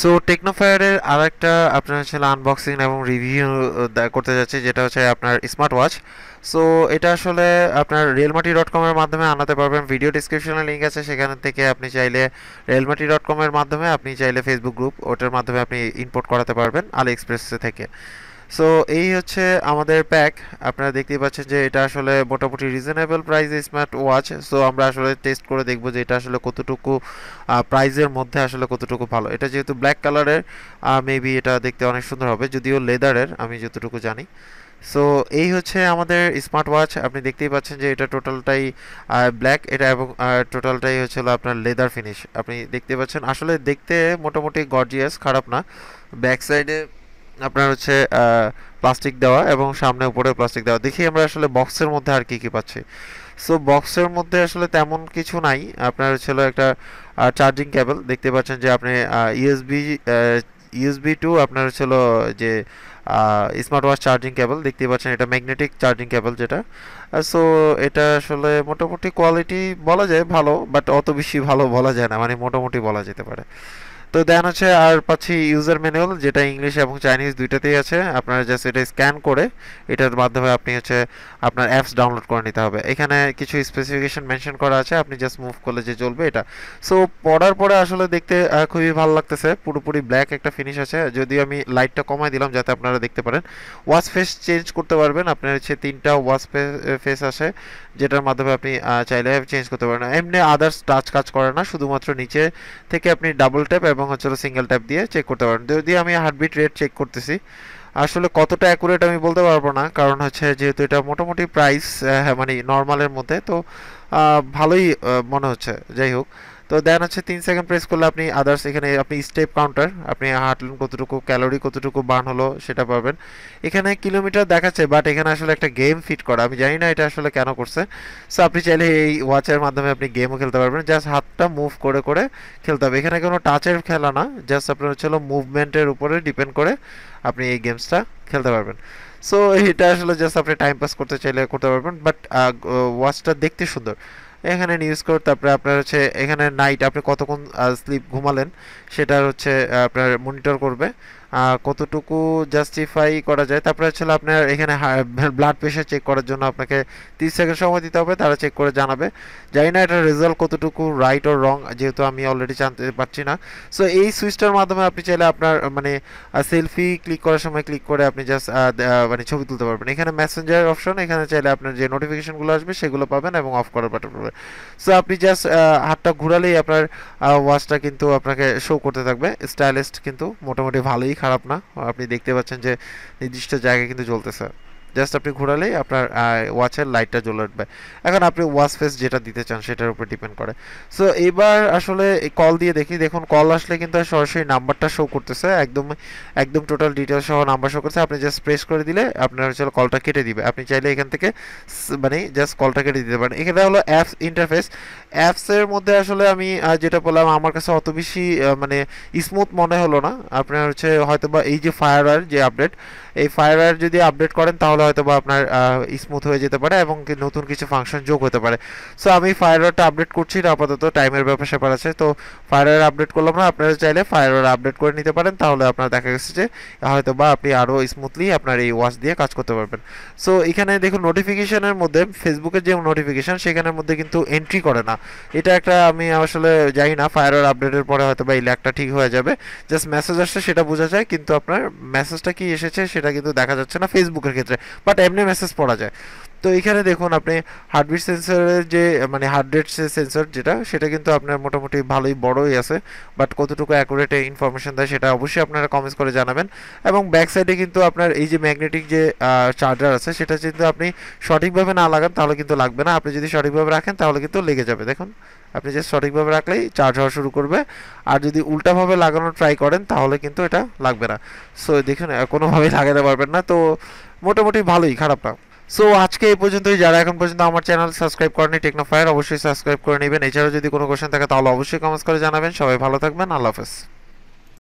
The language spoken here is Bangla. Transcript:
সো টেকনোফায়ারের আর একটা আপনার হচ্ছে আনবক্সিং এবং রিভিউ করতে যাচ্ছি যেটা হচ্ছে আপনার স্মার্ট ওয়াচ সো এটা আসলে আপনার রিয়েলমাটি ডট কমের মাধ্যমে আনাতে পারবেন ভিডিও ডিসক্রিপশনে লিঙ্ক আছে সেখান থেকে আপনি চাইলে রিয়েলমাটি ডট কমের মাধ্যমে আপনি চাইলে ফেসবুক গ্রুপ ওটার মাধ্যমে আপনি ইম্পোর্ট করাতে পারবেন আলি এক্সপ্রেস থেকে সো এই হচ্ছে আমাদের প্যাক আপনারা দেখতেই পাচ্ছেন যে এটা আসলে মোটামুটি রিজনেবল প্রাইসে স্মার্ট ওয়াচ সো আমরা আসলে টেস্ট করে দেখব যে এটা আসলে কতটুকু প্রাইজের মধ্যে আসলে কতটুকু ভালো এটা যেহেতু ব্ল্যাক কালারের মেবি এটা দেখতে অনেক সুন্দর হবে যদিও লেদারের আমি যতটুকু জানি সো এই হচ্ছে আমাদের স্মার্ট ওয়াচ আপনি দেখতেই পাচ্ছেন যে এটা টোটালটাই ব্ল্যাক এটা এবং টোটালটাই হচ্ছে আপনার লেদার ফিনিশ আপনি দেখতে পাচ্ছেন আসলে দেখতে মোটামুটি গর্জিয়াস খারাপ না ব্যাক সাইডে আপনার হচ্ছে প্লাস্টিক দেওয়া এবং সামনে উপরে প্লাস্টিক দেওয়া দেখি আমরা আসলে বক্সের মধ্যে আর কি কি পাচ্ছি সো বক্সের মধ্যে আসলে তেমন কিছু নাই আপনার ছিল একটা চার্জিং কেবল দেখতে পাচ্ছেন যে আপনি ইউএসবি ইউএসবি টু আপনার ছিল যে স্মার্ট ওয়াচ চার্জিং কেবল দেখতে পাচ্ছেন এটা ম্যাগনেটিক চার্জিং কেবল যেটা সো এটা আসলে মোটামুটি কোয়ালিটি বলা যায় ভালো বাট অত বেশি ভালো বলা যায় না মানে মোটামুটি বলা যেতে পারে তো দেন হচ্ছে আর পাচ্ছি ইউজার ম্যানুয়াল যেটা ইংলিশ এবং চাইনিজ দুইটাতেই আছে আপনারা জাস্ট এটা স্ক্যান করে এটার মাধ্যমে আপনি হচ্ছে আপনার অ্যাপস ডাউনলোড করে নিতে হবে এখানে কিছু স্পেসিফিকেশন মেনশন করা আছে আপনি জাস্ট মুভ করলে যে চলবে এটা সো পড়ার পরে আসলে দেখতে খুবই ভালো লাগতেছে পুরোপুরি ব্ল্যাক একটা ফিনিশ আছে যদিও আমি লাইটটা কমাই দিলাম যাতে আপনারা দেখতে পারেন ওয়াশ ফেস চেঞ্জ করতে পারবেন আপনার হচ্ছে তিনটা ওয়াশ ফেস আছে যেটার মাধ্যমে আপনি চাইলে চেঞ্জ করতে পারেন এমনি আদার্স টাচ কাজ করে না শুধুমাত্র নিচে থেকে আপনি ডাবল ট্যাপ এবং এবং হচ্ছে সিঙ্গেল ট্যাপ দিয়ে চেক করতে পারেন যদি আমি হার্টবিট রেট চেক করতেছি আসলে কতটা অ্যাকুরেট আমি বলতে পারবো না কারণ হচ্ছে যেহেতু এটা মোটামুটি প্রাইস মানে নর্মালের মধ্যে তো ভালোই মনে হচ্ছে যাই হোক তো দেন হচ্ছে তিন সেকেন্ড প্রেস করলে আপনি আদার্স এখানে আপনি স্টেপ কাউন্টার আপনি হাঁটলেন কতটুকু ক্যালোরি কতটুকু বার্ন হলো সেটা পাবেন এখানে কিলোমিটার দেখাচ্ছে বাট এখানে আসলে একটা গেম ফিট করা আমি জানি না এটা আসলে কেন করছে সো আপনি চাইলে এই ওয়াচের মাধ্যমে আপনি গেমও খেলতে পারবেন জাস্ট হাতটা মুভ করে করে খেলতে হবে এখানে কোনো টাচের খেলা না জাস্ট আপনার হচ্ছে হলো মুভমেন্টের উপরে ডিপেন্ড করে আপনি এই গেমসটা খেলতে পারবেন সো এটা আসলে জাস্ট আপনি টাইম পাস করতে চাইলে করতে পারবেন বাট ওয়াচটা দেখতে সুন্দর এখানে নিউজ করে তারপরে আপনার হচ্ছে এখানে নাইট আপনি কতক্ষণ স্লিপ ঘুমালেন সেটার হচ্ছে আপনার মনিটর করবে কতটুকু জাস্টিফাই করা যায় তারপরে আসলে আপনার এখানে ব্লাড প্রেশার চেক করার জন্য আপনাকে তিরিশ সেকেন্ড সময় দিতে হবে তারা চেক করে জানাবে জানি না এটার রেজাল্ট কতটুকু রাইট ও রং যেহেতু আমি অলরেডি জানতে পারছি না সো এই সুইচটার মাধ্যমে আপনি চাইলে আপনার মানে সেলফি ক্লিক করার সময় ক্লিক করে আপনি জাস্ট মানে ছবি তুলতে পারবেন এখানে মেসেঞ্জার অপশন এখানে চাইলে আপনার যে নোটিফিকেশনগুলো আসবে সেগুলো পাবেন এবং অফ করার বাটন পাবেন সো আপনি জাস্ট হাতটা ঘুরালেই আপনার ওয়াচটা কিন্তু আপনাকে শো করতে থাকবে স্টাইলিস্ট কিন্তু মোটামুটি ভালোই खराब ना अपनी देखते निर्दिष्ट जगह क्योंकि जलते सर জাস্ট আপনি ঘোরালেই আপনার ওয়াচের লাইটটা জ্বলে উঠবে এখন আপনি ওয়াচ ফেস যেটা দিতে চান সেটার উপর ডিপেন্ড করে সো এবার আসলে কল দিয়ে দেখি দেখুন কল আসলে কিন্তু সরাসরি নাম্বারটা শো করতেছে একদম একদম টোটাল ডিটেলস সহ নাম্বার শো করছে আপনি জাস্ট প্রেস করে দিলে আপনার হচ্ছে কলটা কেটে দিবে আপনি চাইলে এখান থেকে মানে জাস্ট কলটা কেটে দিতে পারেন এখানে হলো অ্যাপস ইন্টারফেস অ্যাপসের মধ্যে আসলে আমি যেটা বললাম আমার কাছে অত বেশি মানে স্মুথ মনে হলো না আপনার হচ্ছে হয়তো বা এই যে ফায়ার যে আপডেট এই ফায়ার যদি আপডেট করেন তাহলে তাহলে হয়তো বা আপনার স্মুথ হয়ে যেতে পারে এবং নতুন কিছু ফাংশন যোগ হতে পারে সো আমি ফায়ারওয়ারটা আপডেট করছি না আপাতত টাইমের ব্যাপার স্যাপার আছে তো ফায়ারওয়ার আপডেট করলাম না আপনারা চাইলে ফায়ারওয়ার আপডেট করে নিতে পারেন তাহলে আপনার দেখা গেছে যে হয়তো বা আপনি আরও স্মুথলি আপনার এই ওয়াচ দিয়ে কাজ করতে পারবেন সো এখানে দেখুন নোটিফিকেশনের মধ্যে ফেসবুকের যে নোটিফিকেশান সেখানের মধ্যে কিন্তু এন্ট্রি করে না এটা একটা আমি আসলে জানি না ফায়ারওয়ার আপডেটের পরে হয়তো বা এই ল্যাকটা ঠিক হয়ে যাবে জাস্ট মেসেজ আসছে সেটা বোঝা যায় কিন্তু আপনার মেসেজটা কি এসেছে সেটা কিন্তু দেখা যাচ্ছে না ফেসবুকের ক্ষেত্রে বাট এমনি মেসেজ পড়া যায় তো এখানে দেখুন আপনি হার্টবিট সেন্সরের যে মানে হার্টরেট রেট সেন্সর যেটা সেটা কিন্তু আপনার মোটামুটি ভালোই বড়ই আছে বাট কতটুকু অ্যাকুরেট ইনফরমেশন দেয় সেটা অবশ্যই আপনারা কমেন্টস করে জানাবেন এবং ব্যাক সাইডে কিন্তু আপনার এই যে ম্যাগনেটিক যে চার্জার আছে সেটা কিন্তু আপনি সঠিকভাবে না লাগান তাহলে কিন্তু লাগবে না আপনি যদি সঠিকভাবে রাখেন তাহলে কিন্তু লেগে যাবে দেখুন আপনি যে সঠিকভাবে রাখলেই চার্জ হওয়া শুরু করবে আর যদি উল্টাভাবে লাগানোর ট্রাই করেন তাহলে কিন্তু এটা লাগবে না সো দেখুন কোনোভাবেই লাগাতে পারবেন না তো মোটামুটি ভালোই খারাপ না সো আজকে এই পর্যন্তই যারা এখন পর্যন্ত আমার চ্যানেল সাবস্ক্রাইব করেনি টেকনোফায়ার অবশ্যই সাবস্ক্রাইব করে নেবেন এছাড়াও যদি কোনো কোশ্চেন থাকে তাহলে অবশ্যই কমেন্টস করে জানাবেন সবাই ভালো থাকবেন আল্লাহ হাফেজ